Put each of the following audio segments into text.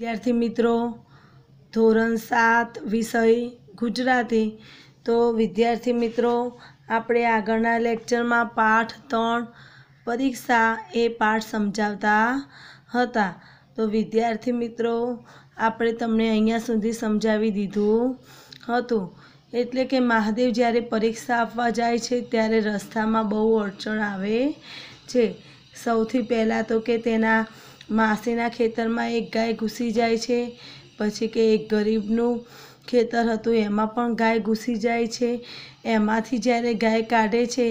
વિદ્યાર્થી મિત્રો ધોરણ સાત વિષય ગુજરાતી તો વિદ્યાર્થી મિત્રો આપણે આગળના લેક્ચરમાં પાઠ ત્રણ પરીક્ષા એ પાઠ સમજાવતા હતા તો વિદ્યાર્થી મિત્રો આપણે તમને અહીંયા સુધી સમજાવી દીધું હતું એટલે કે મહાદેવ જ્યારે પરીક્ષા આપવા જાય છે ત્યારે રસ્તામાં બહુ અડચણ આવે છે સૌથી પહેલાં તો કે તેના માસીના ખેતરમાં એક ગાય ઘૂસી જાય છે પછી કે એક ગરીબનું ખેતર હતું એમાં પણ ગાય ઘૂસી જાય છે એમાંથી જ્યારે ગાય કાઢે છે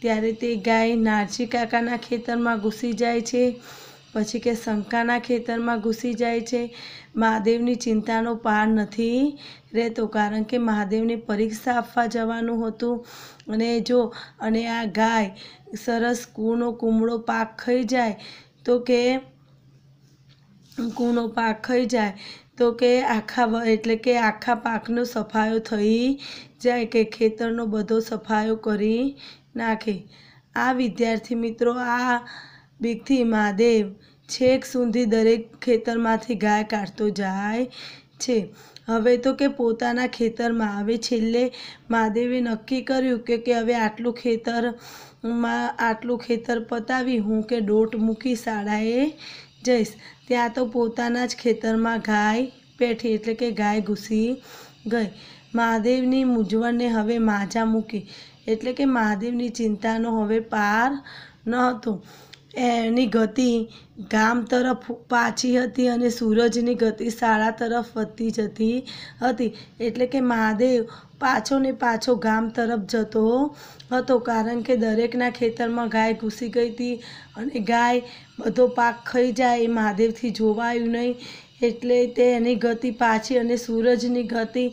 ત્યારે તે ગાય નારજી કાકાના ખેતરમાં ઘૂસી જાય છે પછી કે શંકાના ખેતરમાં ઘૂસી જાય છે મહાદેવની ચિંતાનો પાર નથી રહેતો કારણ કે મહાદેવને પરીક્ષા આપવા જવાનું હતું અને જો અને આ ગાય સરસ કૂનો કુમળો પાક ખાઈ જાય તો કે કૂણો પાક ખાઈ જાય તો કે આખા એટલે કે આખા પાકનો સફાયો થઈ જાય કે ખેતરનો બધો સફાયો કરી નાખે આ વિદ્યાર્થી મિત્રો આ બીકથી મહાદેવ છેક સુધી દરેક ખેતરમાંથી ગાય કાઢતો જાય છે હવે તો કે પોતાના ખેતરમાં આવે છેલ્લે મહાદેવે નક્કી કર્યું કે કે હવે આટલું ખેતરમાં આટલું ખેતર પતાવી હું કે ડોટ મૂકી શાળાએ જઈશ ત્યાં તો પોતાના જ ખેતરમાં ગાય પેઠી એટલે કે ગાય ઘૂસી ગઈ મહાદેવની મૂંઝવણને હવે માજા મૂકી એટલે કે મહાદેવની ચિંતાનો હવે પાર ન હતો એની ગતિ ગામ તરફ પાછી હતી અને સૂરજની ગતિ શાળા તરફ વધતી જતી હતી એટલે કે મહાદેવ પાછો ને પાછો ગામ તરફ જતો હતો કારણ કે દરેકના ખેતરમાં ગાય ઘૂસી ગઈ હતી અને ગાય બધો પાક ખાઈ જાય એ મહાદેવથી જોવાયું નહીં એટલે તે એની ગતિ પાછી અને સૂરજની ગતિ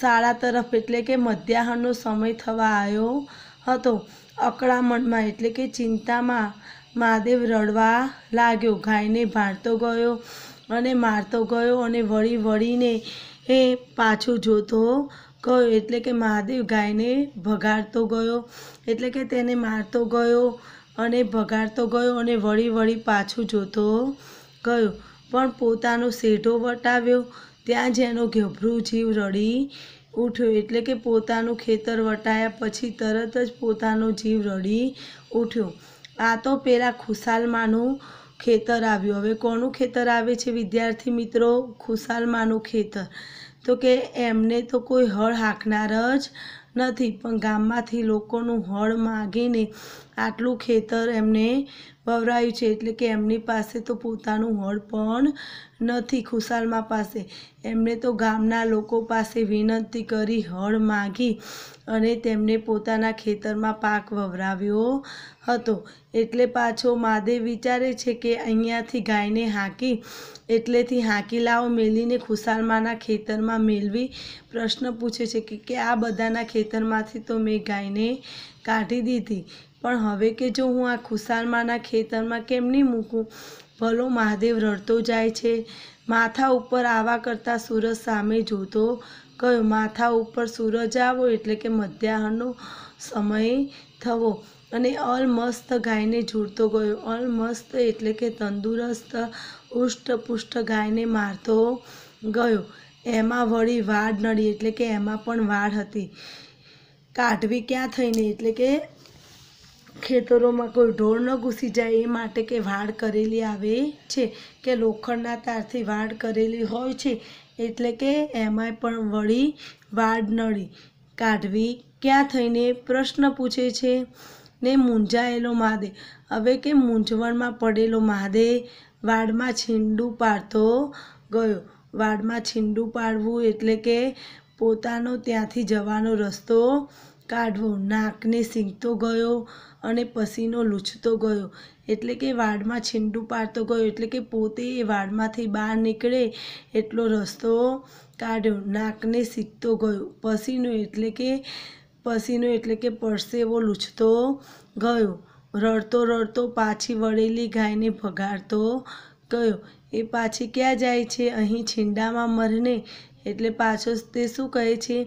શાળા તરફ એટલે કે મધ્યાહનનો સમય થવા આવ્યો હતો અકળામણમાં એટલે કે ચિંતામાં મહાદેવ રડવા લાગ્યો ગાયને ભાંડતો ગયો અને મારતો ગયો અને વળી વળીને એ પાછું જોતો ગયો એટલે કે મહાદેવ ગાયને ભગાડતો ગયો એટલે કે તેને મારતો ગયો અને ભગાડતો ગયો અને વળી વળી પાછું જોતો ગયો પણ પોતાનો શેઢો વટાવ્યો ત્યાં જ એનો ગભરું જીવ રડી ઉઠ્યો એટલે કે પોતાનું ખેતર વટાયા પછી તરત જ પોતાનો જીવ રડી ઉઠ્યો આ તો પહેલાં ખુશાલમાનું ખેતર આવ્યું હવે કોનું ખેતર આવે છે વિદ્યાર્થી મિત્રો ખુશાલમાનું ખેતર તો કે એમને તો કોઈ હળ હાંકનાર જ નથી પણ ગામમાંથી લોકોનું હળ માગીને આટલું ખેતર એમને વવરાયું છે એટલે કે એમની પાસે તો પોતાનું હળ પણ નથી ખુશાલમાં પાસે એમણે તો ગામના લોકો પાસે વિનંતી કરી હળ માગી અને તેમને પોતાના ખેતરમાં પાક વવરાવ્યો હતો એટલે પાછો માદેવ વિચારે છે કે અહીંયાથી ગાયને હાંકી એટલેથી હાંકી લાવો મેલીને ખુશાલમાના ખેતરમાં મેળવી પ્રશ્ન પૂછે છે કે આ બધાના ખેતરમાંથી તો મેં ગાયને કાઢી દીધી પણ હવે કે જો હું આ ખુશાલમાના ખેતરમાં કેમ નહીં મૂકું ભલો મહાદેવ રડતો જાય છે માથા ઉપર આવા કરતાં સૂરજ સામે જોતો ગયો માથા ઉપર સૂરજ આવો એટલે કે મધ્યાહનનો સમય થવો અને અલમસ્ત ગાયને જોડતો ગયો અલમસ્ત એટલે કે તંદુરસ્ત પુષ્ટ ગાયને મારતો ગયો એમાં વળી વાડ નડી એટલે કે એમાં પણ વાડ હતી કાઢવી ક્યાં થઈને એટલે કે ખેતરોમાં કોઈ ઢોર ન ઘૂસી જાય એ માટે કે વાડ કરેલી આવે છે કે લોખંડના તારથી વાડ કરેલી હોય છે એટલે કે એમાંય પણ વળી વાડ નળી કાઢવી ક્યાં થઈને પ્રશ્ન પૂછે છે ને મૂંઝાયેલો મહાદેવ હવે કે મૂંઝવણમાં પડેલો મહાદેવ વાડમાં છીંડું પાડતો ગયો વાડમાં છીંડું પાડવું એટલે કે પોતાનો ત્યાંથી જવાનો રસ્તો કાઢવો નાકને સીંગતો ગયો અને પસીનો લૂછતો ગયો એટલે કે વાડમાં છીંડું પાડતો ગયો એટલે કે પોતે એ વાડમાંથી બહાર નીકળે એટલો રસ્તો કાઢ્યો નાકને સીકતો ગયો પસીનો એટલે કે પસીનો એટલે કે પરસેવો લૂછતો ગયો રડતો રડતો પાછી વળેલી ગાયને ભગાડતો ગયો એ પાછી ક્યાં જાય છે અહીં છીંડામાં મરને એટલે પાછો તે શું કહે છે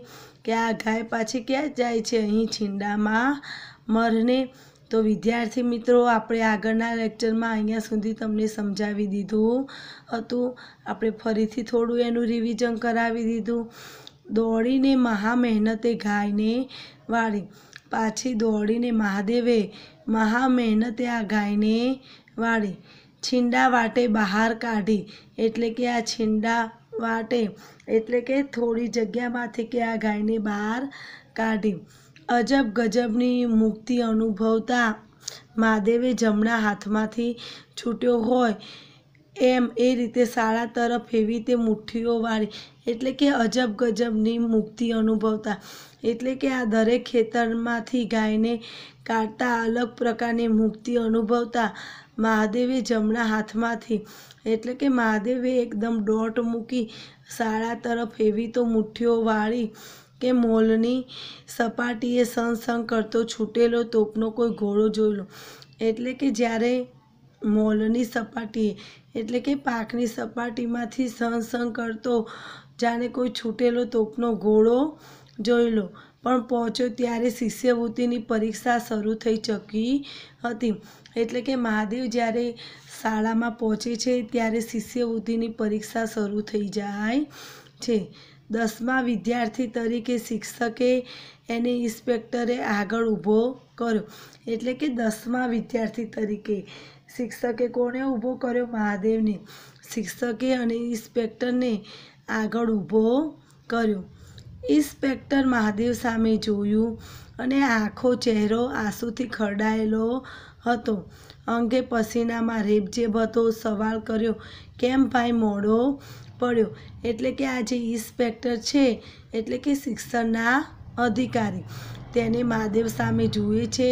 કે આ ગાય પાછી ક્યાં જાય છે અહીં છીંડામાં મરને તો વિદ્યાર્થી મિત્રો આપણે આગળના લેક્ચરમાં અહીંયા સુધી તમને સમજાવી દીધું હતું આપણે ફરીથી થોડું એનું રિવિઝન કરાવી દીધું દોડીને મહા મહેનતે ગાયને વાળી પાછી દોડીને મહાદેવે મહા મહેનતે આ ગાયને વાળી છીંડા વાટે બહાર કાઢી એટલે કે આ છીંડા વાટે એટલે કે થોડી જગ્યામાંથી કે આ ગાયને બહાર કાઢી અજબ ગજબની મુક્તિ અનુભવતા મહાદેવે જમણા હાથમાંથી છૂટ્યો હોય એમ એ રીતે શાળા તરફ એવી તે મુઠ્ઠીઓ વાળી એટલે કે અજબ ગજબની મુક્તિ અનુભવતા એટલે કે આ દરેક ખેતરમાંથી ગાયને કાઢતા અલગ પ્રકારની મુક્તિ અનુભવતા મહાદેવે જમણા હાથમાંથી એટલે કે મહાદેવે એકદમ ડોટ મૂકી શાળા તરફ એવી તો મુઠ્ઠીઓ વાળી કે મોલની સપાટીએ સનસંગ કરતો છૂટેલો તોપનો કોઈ ઘોડો જોઈ લો એટલે કે જ્યારે મોલની સપાટીએ એટલે કે પાકની સપાટીમાંથી સનસંગ કરતો જાણે કોઈ છૂટેલો તોપનો ઘોડો જોઈ લો પણ પહોંચ્યો ત્યારે શિષ્યવૃત્તિની પરીક્ષા શરૂ થઈ ચૂકી હતી એટલે કે મહાદેવ જ્યારે શાળામાં પહોંચે છે ત્યારે શિષ્યવૃત્તિની પરીક્ષા શરૂ થઈ જાય છે દસમા વિદ્યાર્થી તરીકે શિક્ષકે એને ઇન્સ્પેક્ટરે આગળ ઊભો કર્યો એટલે કે દસમા વિદ્યાર્થી તરીકે શિક્ષકે કોને ઊભો કર્યો મહાદેવને શિક્ષકે અને ઇન્સ્પેક્ટરને આગળ ઊભો કર્યો ઇન્સ્પેક્ટર મહાદેવ સામે જોયું અને આખો ચહેરો આંસુથી ખરડાયેલો હતો અંગે પસીનામાં રેબજેબ હતો સવાલ કર્યો કેમ ભાઈ મોડો પડ્યો એટલે કે આ જે ઇન્સ્પેક્ટર છે એટલે કે શિક્ષણના અધિકારી તેને મહાદેવ સામે જુએ છે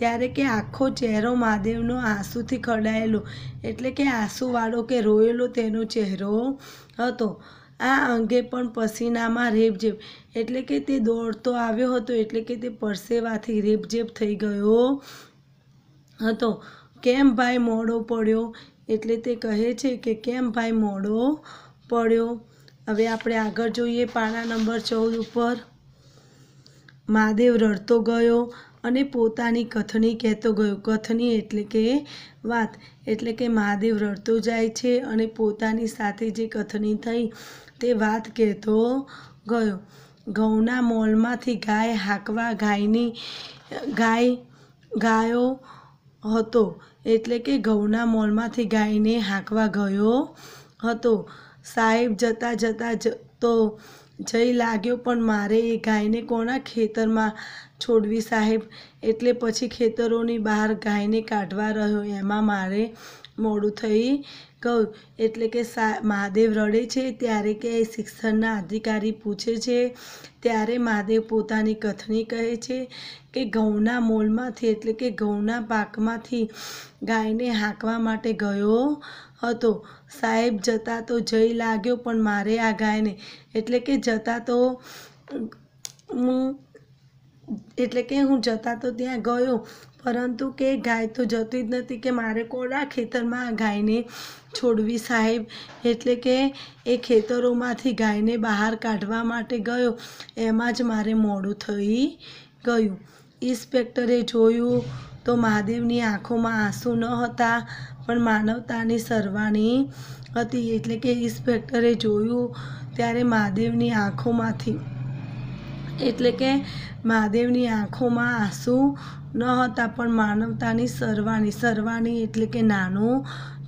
ત્યારે કે આખો ચહેરો મહાદેવનો આંસુથી ખડાયેલો એટલે કે આંસુવાળો કે રોયેલો તેનો ચહેરો હતો આ અંગે પણ પસીનામાં રેબઝેબ એટલે કે તે દોડતો આવ્યો હતો એટલે કે તે પરસેવાથી રેબઝેબ થઈ ગયો હતો કેમ ભાઈ મોડો પડ્યો એટલે તે કહે છે કે કેમ ભાઈ મોડો પડ્યો હવે આપણે આગળ જોઈએ પાના નંબર ચૌદ ઉપર મહાદેવ રડતો ગયો અને પોતાની કથની કહેતો ગયો કથની એટલે કે વાત એટલે કે મહાદેવ રડતો જાય છે અને પોતાની સાથે જે કથની થઈ તે વાત કહેતો ગયો ઘઉંના મોલમાંથી ગાય હાંકવા ગાયની ગાય ગાયો હતો એટલે કે ઘઉંના મોલમાંથી ગાયને હાંકવા ગયો હતો સાહેબ જતા જતા જ તો જઈ લાગ્યો પણ મારે એ ગાયને કોના ખેતરમાં છોડવી સાહેબ એટલે પછી ખેતરોની બહાર ગાયને કાઢવા રહ્યો એમાં મારે મોડું થઈ કહું એટલે કે મહાદેવ રડે છે ત્યારે કે શિક્ષણના અધિકારી પૂછે છે ત્યારે મહાદેવ પોતાની કથની કહે છે કે ઘઉંના મોલમાંથી એટલે કે ઘઉંના પાકમાંથી ગાયને હાંકવા માટે ગયો હતો સાહેબ જતાં તો જઈ લાગ્યો પણ મારે આ ગાયને એટલે કે જતાં તો હું એટલે કે હું જતાં તો ત્યાં ગયો પરંતુ કે ગાય તો જતી જ નથી કે મારે કોડા ખેતરમાં આ ગાયને છોડવી સાહેબ એટલે કે એ ખેતરોમાંથી ગાયને બહાર કાઢવા માટે ગયો એમાં જ મારે મોડું થઈ ગયું ઇન્સ્પેક્ટરે જોયું તો મહાદેવની આંખોમાં આંસુ ન હતા પણ માનવતાની સરવાણી હતી એટલે કે ઇન્સ્પેક્ટરે જોયું ત્યારે મહાદેવની આંખોમાંથી એટલે કે મહાદેવની આંખોમાં આંસુ ન હતા પણ માનવતાની સરવાણી સરવાણી એટલે કે નાનું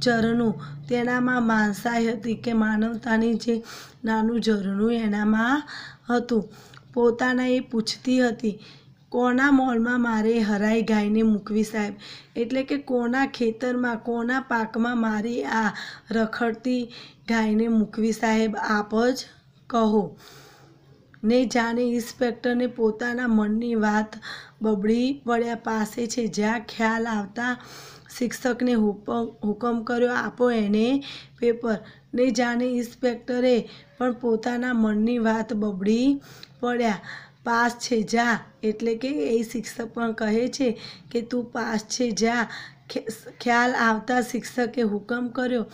ઝરણું તેનામાં માંસાઈ હતી કે માનવતાની જે નાનું ઝરણું એનામાં હતું પોતાને એ પૂછતી હતી કોના મોલમાં મારે હરાઈ ગાયને મૂકવી સાહેબ એટલે કે કોના ખેતરમાં કોના પાકમાં મારી આ રખડતી ગાયને મૂકવી સાહેબ આપ જ કહો ને જાણે ઇન્સ્પેક્ટરને પોતાના મનની વાત બબડી પડ્યા પાસે છે જ્યાં ખ્યાલ આવતા શિક્ષકને હુકમ હુકમ કર્યો આપો એને પેપર ને જાણે ઇન્સ્પેક્ટરે પણ પોતાના મનની વાત બબડી પડ્યા પાસ છે જા એટલે કે એ શિક્ષક પણ કહે છે કે તું પાસ છે જા ખ્યાલ આવતા શિક્ષકે હુકમ કર્યો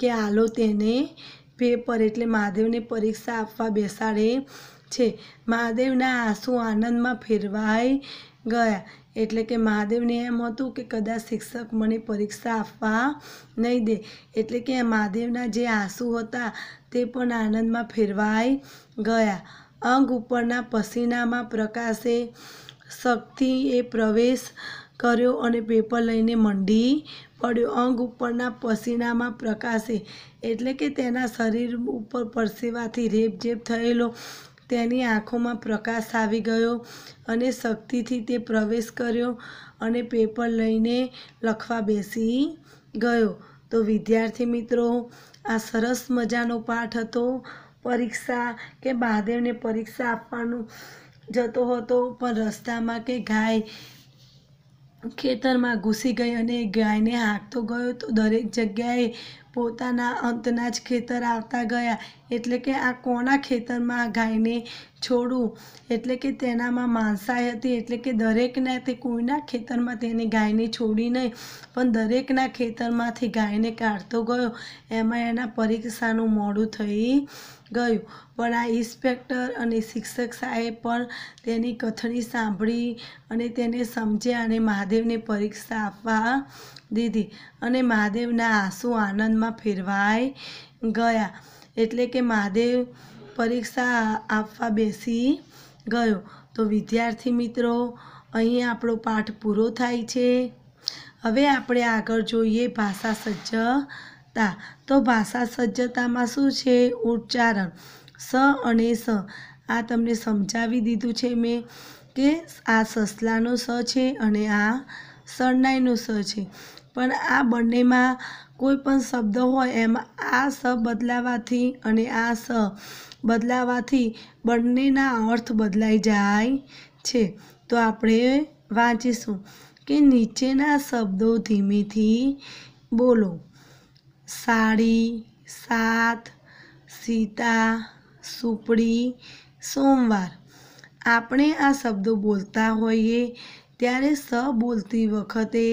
કે આલો તેને પેપર એટલે મહાદેવને પરીક્ષા આપવા બેસાડે છે મહાદેવના આંસુ આનંદમાં ફેરવાય ગયા એટલે કે મહાદેવને એમ હતું કે કદાચ શિક્ષક મને પરીક્ષા આપવા નહીં દે એટલે કે મહાદેવના જે આંસુ હતા તે પણ આનંદમાં ફેરવાઈ ગયા અંગ ઉપરના પસીનામાં પ્રકાશે શક્તિ એ પ્રવેશ કર્યો અને પેપર લઈને મંડી પડ્યો અંગ ઉપરના પસીનામાં પ્રકાશે એટલે કે તેના શરીર ઉપર પરસેવાથી રેપ રેપઝેપ થયેલો તેની આંખોમાં પ્રકાશ આવી ગયો અને શક્તિથી તે પ્રવેશ કર્યો અને પેપર લઈને લખવા બેસી ગયો તો વિદ્યાર્થી મિત્રો આ સરસ મજાનો પાઠ હતો પરીક્ષા કે મહાદેવને પરીક્ષા આપવાનું જતો હતો પણ રસ્તામાં કે ગાય ખેતરમાં ઘૂસી ગઈ અને ગાયને હાંકતો ગયો તો દરેક જગ્યાએ પોતાના અંતના જ ખેતર આવતા ગયા એટલે કે આ કોના ખેતરમાં ગાયને છોડું એટલે કે તેનામાં માંસાઈ હતી એટલે કે દરેકને તે કોઈના ખેતરમાં તેની ગાયને છોડી નહીં પણ દરેકના ખેતરમાંથી ગાયને કાઢતો ગયો એમાં એના પરીક્ષાનું મોડું થઈ ગયું પણ આ ઇન્સ્પેક્ટર અને શિક્ષક સાહેબ પણ તેની કથણી સાંભળી અને તેને સમજ્યા અને મહાદેવને પરીક્ષા આપવા દીધી અને મહાદેવના આંસુ આનંદમાં ફેરવાઈ ગયા એટલે કે મહાદેવ પરીક્ષા આપવા બેસી ગયો તો વિદ્યાર્થી મિત્રો અહીં આપણો પાઠ પૂરો થાય છે હવે આપણે આગળ જોઈએ ભાષા સજ્જ સજ્જતા તો ભાષા સજ્જતામાં શું છે ઉચ્ચારણ સ અને સ આ તમને સમજાવી દીધું છે મેં કે આ સસલાનું સ છે અને આ શરણાઈનું સ છે પણ આ બંનેમાં કોઈ પણ શબ્દ હોય એમાં આ સ બદલાવાથી અને આ સ બદલાવાથી બંનેના અર્થ બદલાઈ જાય છે તો આપણે વાંચીશું કે નીચેના શબ્દો ધીમેથી બોલો સાડી સાત સીતા સુપડી સોમવાર આપણે આ શબ્દો બોલતા હોઈએ ત્યારે સ બોલતી વખતે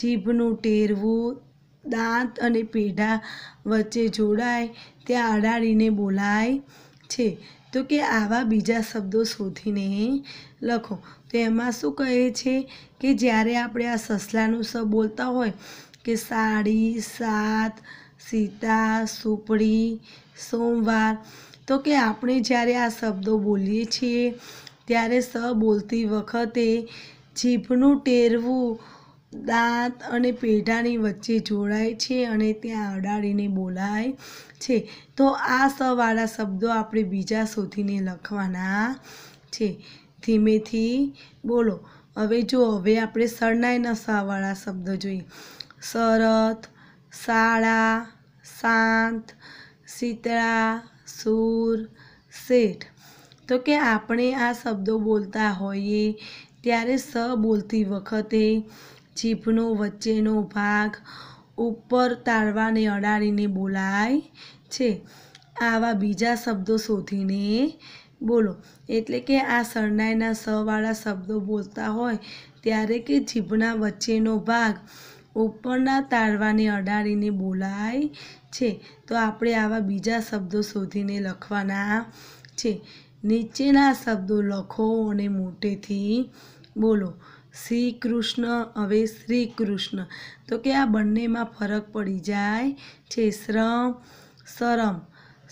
જીભનું ટેરવું દાંત અને પેઢા વચ્ચે જોડાય ત્યાં અડાડીને બોલાય છે તો કે આવા બીજા શબ્દો શોધીને લખો તો એમાં શું કહે છે કે જ્યારે આપણે આ સસલાનું સ બોલતા હોય કે સાડી સાત સીતા સુપડી સોમવાર તો કે આપણે જ્યારે આ શબ્દો બોલીએ છીએ ત્યારે સ બોલતી વખતે જીભનું ટેરવું દાંત અને પેઢાની વચ્ચે જોડાય છે અને ત્યાં અડાડીને બોલાય છે તો આ સવાળા શબ્દો આપણે બીજા શોધીને લખવાના છે ધીમેથી બોલો હવે જો હવે આપણે સરનાયના સવાળા શબ્દ જોઈએ શરત શાળા શાંત શીતળા સૂર શેઠ તો કે આપણે આ શબ્દો બોલતા હોઈએ ત્યારે સ બોલતી વખતે જીભનો વચ્ચેનો ભાગ ઉપર તાળવાને અડાડીને બોલાય છે આવા બીજા શબ્દો શોધીને બોલો એટલે કે આ શરણાઈના સવાળા શબ્દો બોલતા હોય ત્યારે કે જીભના વચ્ચેનો ભાગ ઉપરના તારવાને અડાડીને બોલાય છે તો આપણે આવા બીજા શબ્દો શોધીને લખવાના છે નીચેના શબ્દો લખો અને મોટેથી બોલો શ્રી કૃષ્ણ હવે શ્રી કૃષ્ણ તો કે આ બંનેમાં ફરક પડી જાય છે શ્રમ શરમ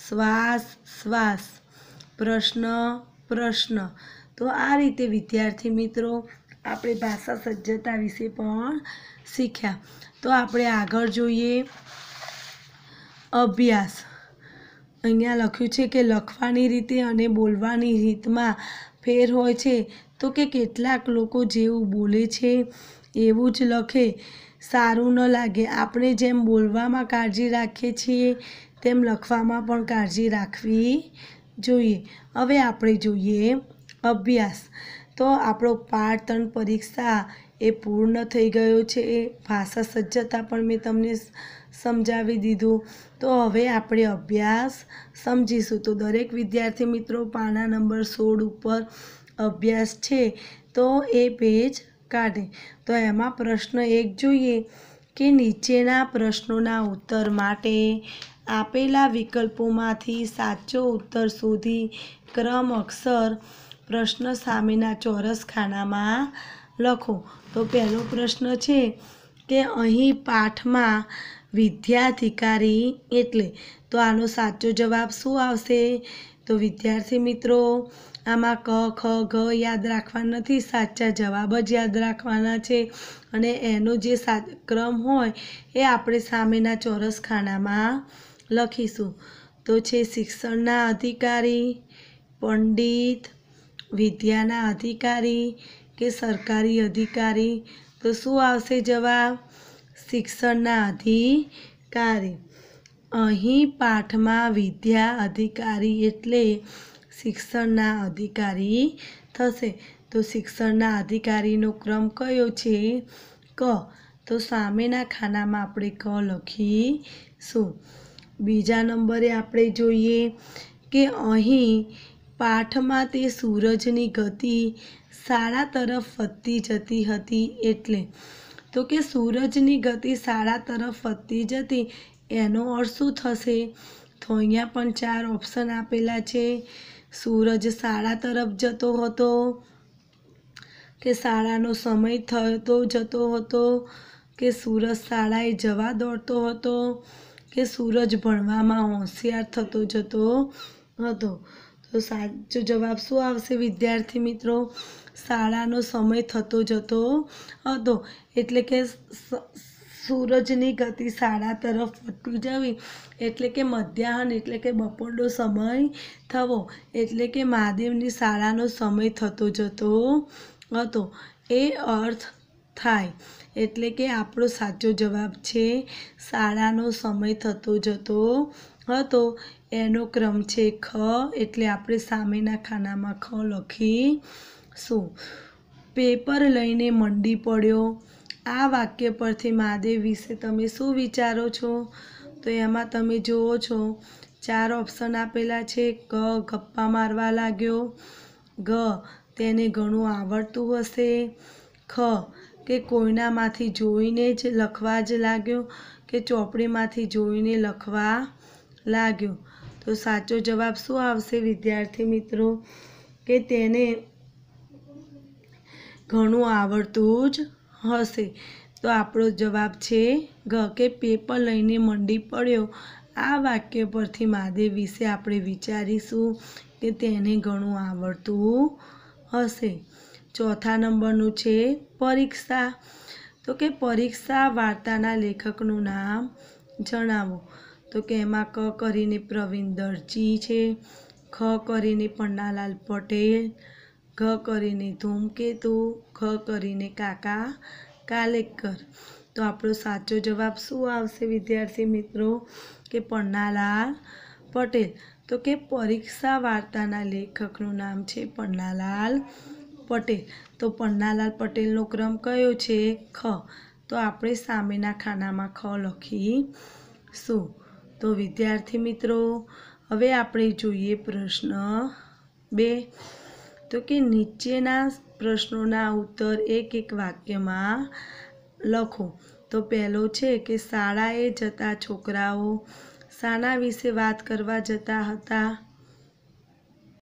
શ્વાસ શ્વાસ પ્રશ્ન પ્રશ્ન તો આ રીતે વિદ્યાર્થી મિત્રો આપણે ભાષા સજ્જતા વિશે પણ શીખ્યા તો આપણે આગળ જોઈએ અભ્યાસ અહીંયા લખ્યું છે કે લખવાની રીતે અને બોલવાની રીતમાં ફેર હોય છે તો કે કેટલાક લોકો જેવું બોલે છે એવું જ લખે સારું ન લાગે આપણે જેમ બોલવામાં કાળજી રાખીએ છીએ તેમ લખવામાં પણ કાળજી રાખવી જોઈએ હવે આપણે જોઈએ અભ્યાસ તો આપણો પાઠ ત્રણ પરીક્ષા એ પૂર્ણ થઈ ગયો છે એ ભાષા સજ્જતા પણ મેં તમને સમજાવી દીધું તો હવે આપણે અભ્યાસ સમજીશું તો દરેક વિદ્યાર્થી મિત્રો પાના નંબર સોળ ઉપર અભ્યાસ છે તો એ પેજ કાઢે તો એમાં પ્રશ્ન એક જોઈએ કે નીચેના પ્રશ્નોના ઉત્તર માટે આપેલા વિકલ્પોમાંથી સાચો ઉત્તર સુધી ક્રમ અક્ષર પ્રશ્ન સામેના ચોરસ ખાનામાં લખો તો પહેલો પ્રશ્ન છે કે અહીં પાઠમાં વિદ્યાધિકારી એટલે તો આનો સાચો જવાબ શું આવશે તો વિદ્યાર્થી મિત્રો આમાં ક ખ ગ યાદ રાખવાના નથી સાચા જવાબ જ યાદ રાખવાના છે અને એનો જે ક્રમ હોય એ આપણે સામેના ચોરસ ખાનામાં લખીશું તો છે શિક્ષણના અધિકારી પંડિત વિદ્યાના અધિકારી કે સરકારી અધિકારી તો શું આવશે જવાબ શિક્ષણના અધિકારી અહીં પાઠમાં વિદ્યા અધિકારી એટલે શિક્ષણના અધિકારી થશે તો શિક્ષણના અધિકારીનો ક્રમ કયો છે ક તો સામેના ખાનામાં આપણે ક લખીશું બીજા નંબરે આપણે જોઈએ કે અહીં પાઠમાં તે સૂરજની ગતિ શાળા તરફ વધતી જતી હતી એટલે તો કે સૂરજની ગતિ શાળા તરફ વધતી જતી એનો અર્થ શું થશે તો અહીંયા પણ ચાર ઓપ્શન આપેલા છે સૂરજ શાળા તરફ જતો હતો કે શાળાનો સમય થતો જતો હતો કે સૂરજ શાળાએ જવા દોડતો હતો કે સૂરજ ભણવામાં હોશિયાર થતો જતો હતો તો સાચો જવાબ શું આવશે વિદ્યાર્થી મિત્રો શાળાનો સમય થતો જતો હતો એટલે કે સૂરજની ગતિ શાળા તરફ વધતી જવી એટલે કે મધ્યાહન એટલે કે બપોરનો સમય થવો એટલે કે મહાદેવની શાળાનો સમય થતો જતો હતો એ અર્થ થાય એટલે કે આપણો સાચો જવાબ છે શાળાનો સમય થતો જતો હતો એનો ક્રમ છે ખ એટલે આપણે સામેના ખાનામાં ખ લખીશું પેપર લઈને મંડી પડ્યો આ વાક્ય પરથી મહાદેવ વિશે તમે શું વિચારો છો તો એમાં તમે જુઓ છો ચાર ઓપ્શન આપેલા છે ક ગપ્પા મારવા લાગ્યો ગ તેને ઘણું આવડતું હશે ખ કે કોઈનામાંથી જોઈને જ લખવા જ લાગ્યો કે ચોપડીમાંથી જોઈને લખવા લાગ્યો તો સાચો જવાબ શું આવશે વિદ્યાર્થી મિત્રો કે તેને ઘણું આવડતું જ હશે તો આપણો જવાબ છે ગ કે પેપર લઈને મંડી પડ્યો આ વાક્ય પરથી મહાદેવ વિશે આપણે વિચારીશું કે તેને ઘણું આવડતું હશે ચોથા નંબરનું છે પરીક્ષા તો કે પરીક્ષા વાર્તાના લેખકનું નામ જણાવો તો કે એમાં ક કરીને પ્રવીણ દરજી છે ખ કરીને પન્નાલાલ પટેલ ઘ કરીને ધૂમકેતુ ખ કરીને કાકા કાલેકર તો આપણો સાચો જવાબ શું આવશે વિદ્યાર્થી મિત્રો કે પન્નાલાલ પટેલ તો કે પરીક્ષા વાર્તાના લેખકનું નામ છે પન્નાલાલ પટેલ તો પન્નાલાલ પટેલનો ક્રમ કયો છે ખ તો આપણે સામેના ખાનામાં ખ લખીશું તો વિદ્યાર્થી મિત્રો હવે આપણે જોઈએ પ્રશ્ન બે તો કે નીચેના પ્રશ્નોના ઉત્તર એક એક વાક્યમાં લખો તો પહેલો છે કે શાળાએ જતા છોકરાઓ શાના વિશે વાત કરવા જતા હતા